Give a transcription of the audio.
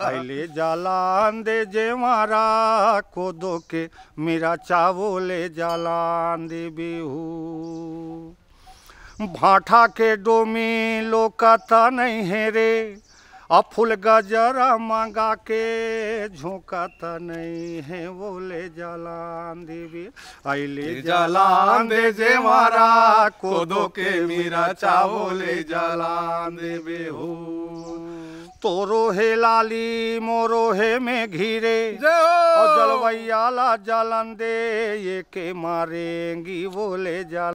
पहले जालान दे जे मारा कोदो के मेरा चावो ले जालान दे बिहू भाठा के डोमी लोकता नहीं है रे फूल गजरा मांगा के त नहीं है बोले जलान देवी अले जलान दे जे मारा कोदो के मेरा चावो ले जलान देवी हो तोरो हे लाली मोरो हे में घिरे जलवैया ला जलन दे ये के मारेंगी बोले जा